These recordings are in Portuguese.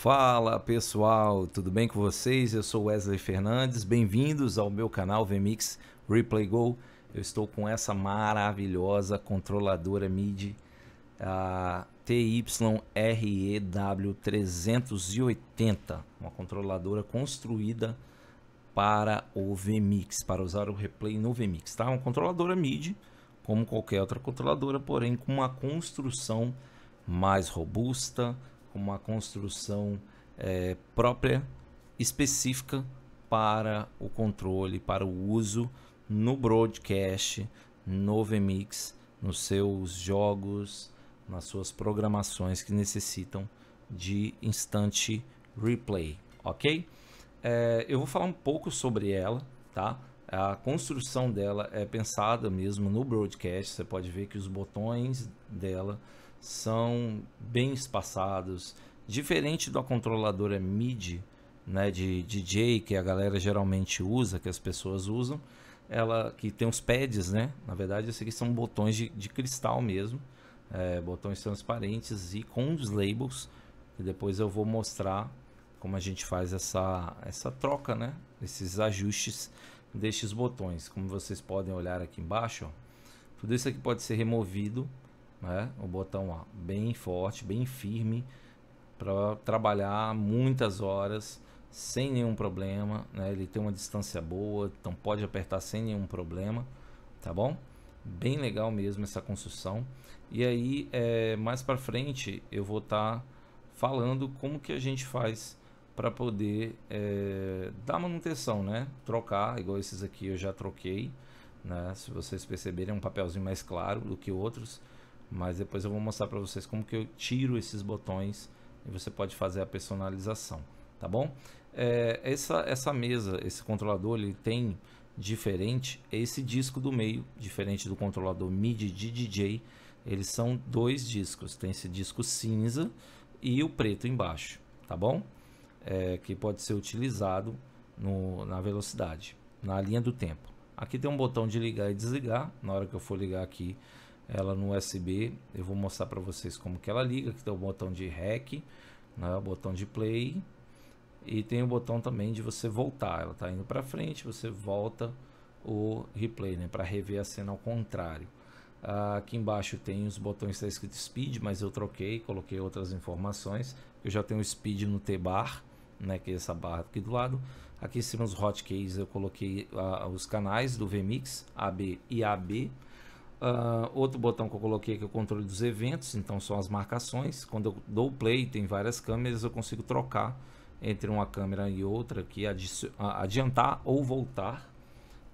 Fala pessoal, tudo bem com vocês? Eu sou Wesley Fernandes, bem-vindos ao meu canal VMix Replay Go. Eu estou com essa maravilhosa controladora MIDI, a TYREW380, uma controladora construída para o VMix, para usar o replay no VMix, tá? Uma controladora MIDI, como qualquer outra controladora, porém com uma construção mais robusta, uma construção é, própria, específica para o controle, para o uso no broadcast, no VMix, nos seus jogos, nas suas programações que necessitam de instante replay, ok? É, eu vou falar um pouco sobre ela, tá? A construção dela é pensada mesmo no broadcast. Você pode ver que os botões dela são bem espaçados. Diferente da controladora é MIDI, né, de DJ, que a galera geralmente usa, que as pessoas usam, ela que tem uns pads, né? Na verdade, esses aqui são botões de, de cristal mesmo, é, botões transparentes e com os labels. E depois eu vou mostrar como a gente faz essa, essa troca, né? Esses ajustes destes botões. Como vocês podem olhar aqui embaixo, ó, tudo isso aqui pode ser removido né? O botão ó, bem forte, bem firme para trabalhar muitas horas sem nenhum problema, né? Ele tem uma distância boa, então pode apertar sem nenhum problema, tá bom? Bem legal mesmo essa construção. E aí, é, mais para frente, eu vou estar tá falando como que a gente faz para poder é, dar manutenção, né? Trocar, igual esses aqui eu já troquei, né? Se vocês perceberem, é um papelzinho mais claro do que outros. Mas depois eu vou mostrar para vocês como que eu tiro esses botões e você pode fazer a personalização, tá bom? É, essa, essa mesa, esse controlador, ele tem diferente esse disco do meio, diferente do controlador MIDI de DJ. Eles são dois discos, tem esse disco cinza e o preto embaixo, tá bom? É, que pode ser utilizado no, na velocidade, na linha do tempo. Aqui tem um botão de ligar e desligar. Na hora que eu for ligar aqui, ela no USB. Eu vou mostrar para vocês como que ela liga. Aqui tem o botão de REC, né, o botão de play e tem o botão também de você voltar. Ela está indo para frente, você volta o replay né, para rever a cena ao contrário. Ah, aqui embaixo tem os botões está escrito speed, mas eu troquei, coloquei outras informações. Eu já tenho speed no T-bar, né, que é essa barra aqui do lado. Aqui em cima os hotkeys eu coloquei ah, os canais do VMix, AB e AB. Uh, outro botão que eu coloquei aqui é o controle dos eventos, então são as marcações. Quando eu dou play, tem várias câmeras, eu consigo trocar entre uma câmera e outra aqui, adiantar ou voltar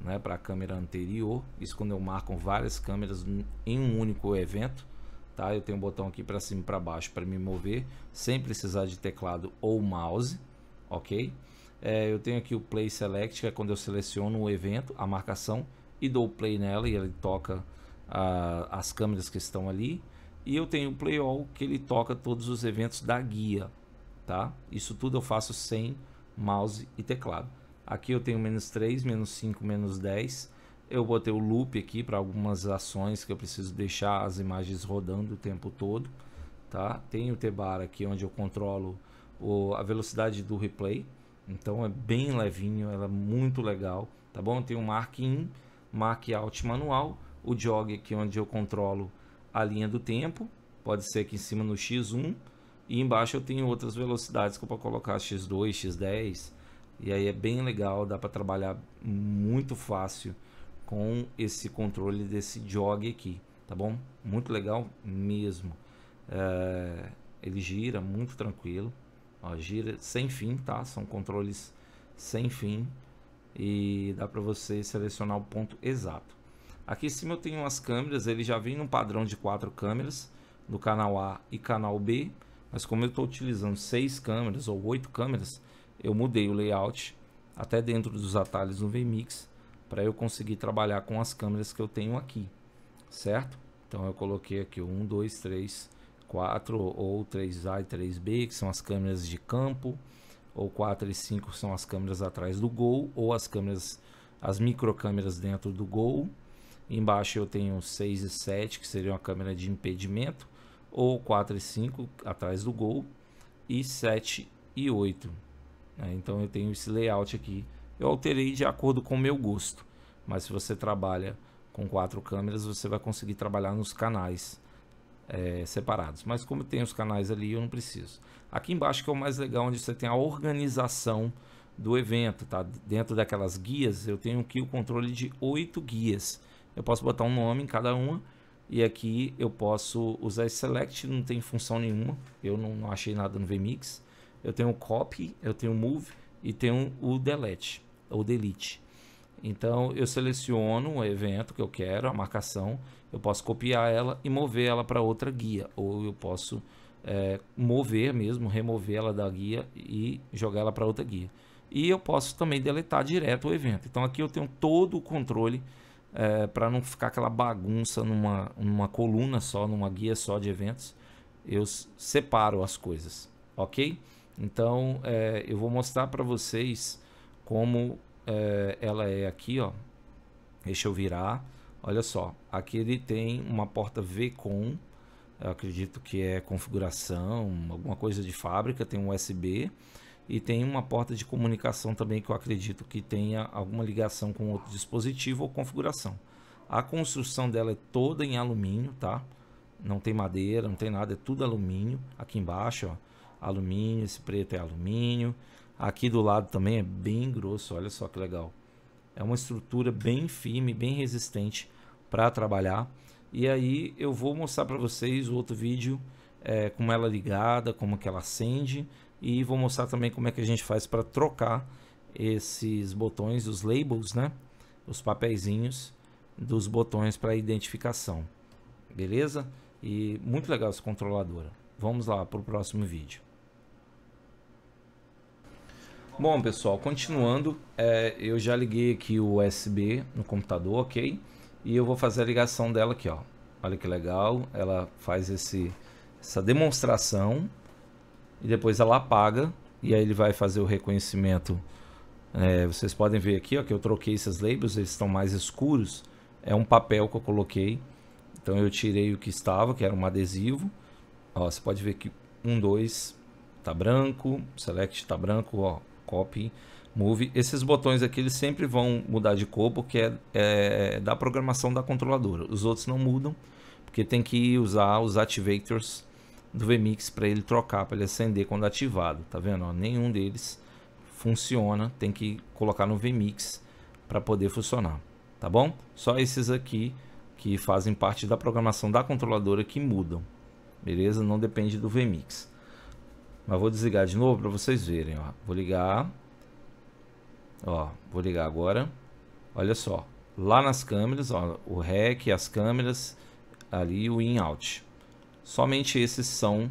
né, para a câmera anterior. Isso quando eu marco várias câmeras em um único evento. Tá? Eu tenho um botão aqui para cima e para baixo para me mover, sem precisar de teclado ou mouse. Ok? É, eu tenho aqui o Play Select, que é quando eu seleciono o evento, a marcação, e dou play nela e ele toca a, as câmeras que estão ali. E eu tenho um playall que ele toca todos os eventos da guia, tá? Isso tudo eu faço sem mouse e teclado. Aqui eu tenho menos 3, menos 5, menos 10. Eu botei o loop aqui para algumas ações que eu preciso deixar as imagens rodando o tempo todo. Tá? Tem o T-Bar aqui onde eu controlo o, a velocidade do replay. Então é bem levinho, ela é muito legal. Tá bom? Tem o Mark In, Mark Out manual o jog aqui é onde eu controlo a linha do tempo, pode ser aqui em cima no x1, e embaixo eu tenho outras velocidades que eu posso colocar x2, x10, e aí é bem legal, dá para trabalhar muito fácil com esse controle desse jog aqui, tá bom? Muito legal mesmo. É, ele gira muito tranquilo, ó, gira sem fim, tá? São controles sem fim e dá para você selecionar o ponto exato. Aqui em cima eu tenho as câmeras, ele já vem num padrão de quatro câmeras, do canal A e canal B, mas como eu estou utilizando seis câmeras ou oito câmeras, eu mudei o layout até dentro dos atalhos do VMix para eu conseguir trabalhar com as câmeras que eu tenho aqui, certo? Então eu coloquei aqui o 1, 2, 3, 4 ou 3A e 3B, que são as câmeras de campo, ou 4 e 5 são as câmeras atrás do gol, ou as câmeras, as micro câmeras dentro do gol, Embaixo eu tenho 6 e 7, que seriam a câmera de impedimento, ou 4 e 5 atrás do gol, e 7 e 8. Né, então eu tenho esse layout aqui. Eu alterei de acordo com o meu gosto, mas se você trabalha com quatro câmeras, você vai conseguir trabalhar nos canais é, separados. Mas como tem os canais ali, eu não preciso. Aqui embaixo que é o mais legal, onde você tem a organização do evento, tá? Dentro daquelas guias, eu tenho aqui o controle de oito guias eu posso botar um nome em cada uma. E aqui eu posso usar esse select, não tem função nenhuma. Eu não, não achei nada no vMix. Eu tenho o copy, eu tenho o move e tenho o delete, ou delete. Então eu seleciono o evento que eu quero, a marcação, eu posso copiar ela e mover ela para outra guia, ou eu posso é, mover mesmo, remover ela da guia e jogar ela para outra guia. E eu posso também deletar direto o evento. Então aqui eu tenho todo o controle é, para não ficar aquela bagunça numa, numa coluna só, numa guia só de eventos, eu separo as coisas, ok? Então é, eu vou mostrar para vocês como é, ela é aqui, ó. Deixa eu virar. Olha só, aqui ele tem uma porta VCOM, eu acredito que é configuração, alguma coisa de fábrica, tem um USB e tem uma porta de comunicação também que eu acredito que tenha alguma ligação com outro dispositivo ou configuração. A construção dela é toda em alumínio, tá? Não tem madeira, não tem nada, é tudo alumínio. Aqui embaixo, ó, alumínio, esse preto é alumínio. Aqui do lado também é bem grosso, olha só que legal. É uma estrutura bem firme, bem resistente para trabalhar. E aí eu vou mostrar para vocês o outro vídeo, é, como ela é ligada, como que ela acende e vou mostrar também como é que a gente faz para trocar esses botões, os labels, né? Os papeizinhos dos botões para identificação. Beleza? E muito legal essa controladora. Vamos lá para o próximo vídeo. Bom pessoal, continuando, é, eu já liguei aqui o USB no computador, ok? E eu vou fazer a ligação dela aqui, ó. Olha que legal, ela faz esse, essa demonstração e depois ela apaga e aí ele vai fazer o reconhecimento. É, vocês podem ver aqui ó, que eu troquei esses labels, eles estão mais escuros. É um papel que eu coloquei. Então eu tirei o que estava, que era um adesivo. Ó, você pode ver que um, dois tá branco, select tá branco, ó, copy, move. Esses botões aqui eles sempre vão mudar de cor porque é, é da programação da controladora. Os outros não mudam porque tem que usar os activators do VMix para ele trocar, para ele acender quando ativado, tá vendo? Ó, nenhum deles funciona, tem que colocar no VMix para poder funcionar, tá bom? Só esses aqui que fazem parte da programação da controladora que mudam, beleza? Não depende do VMix. Mas vou desligar de novo para vocês verem, ó. Vou ligar, ó, vou ligar agora. Olha só, lá nas câmeras, ó, o REC, as câmeras, ali o in-out, Somente esses são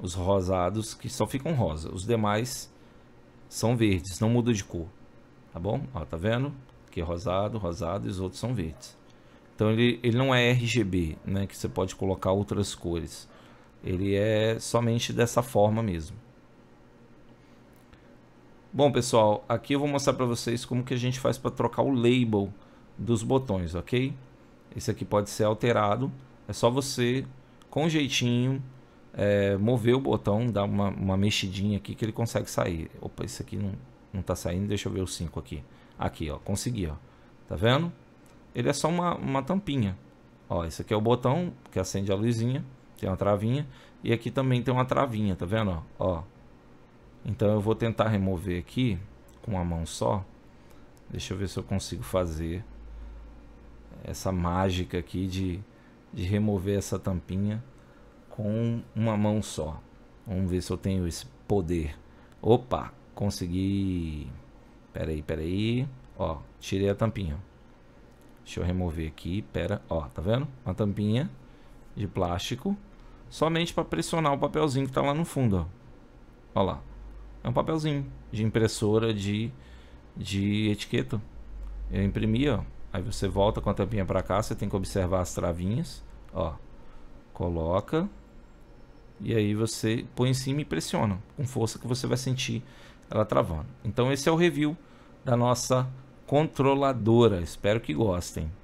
os rosados que só ficam rosa. Os demais são verdes, não muda de cor. Tá bom? Ó, tá vendo? Aqui é rosado, rosado e os outros são verdes. Então ele, ele não é RGB, né? Que você pode colocar outras cores. Ele é somente dessa forma mesmo. Bom, pessoal, aqui eu vou mostrar para vocês como que a gente faz para trocar o label dos botões, ok? Esse aqui pode ser alterado. É só você com jeitinho, é, mover o botão, dar uma, uma mexidinha aqui que ele consegue sair. Opa, isso aqui não, não tá saindo, deixa eu ver o 5 aqui. Aqui, ó, consegui, ó. Tá vendo? Ele é só uma, uma tampinha. Ó, esse aqui é o botão que acende a luzinha, tem uma travinha. E aqui também tem uma travinha, tá vendo? Ó. Então eu vou tentar remover aqui com a mão só. Deixa eu ver se eu consigo fazer essa mágica aqui de de remover essa tampinha com uma mão só. Vamos ver se eu tenho esse poder. Opa, consegui. Pera aí, pera aí. Ó, tirei a tampinha. Deixa eu remover aqui. Pera, ó, tá vendo? Uma tampinha de plástico, somente para pressionar o papelzinho que tá lá no fundo, ó. ó. lá. É um papelzinho de impressora de de etiqueta. Eu imprimi, ó. Aí você volta com a tampinha para cá, você tem que observar as travinhas, ó. Coloca. E aí você põe em cima e pressiona com força que você vai sentir ela travando. Então esse é o review da nossa controladora. Espero que gostem.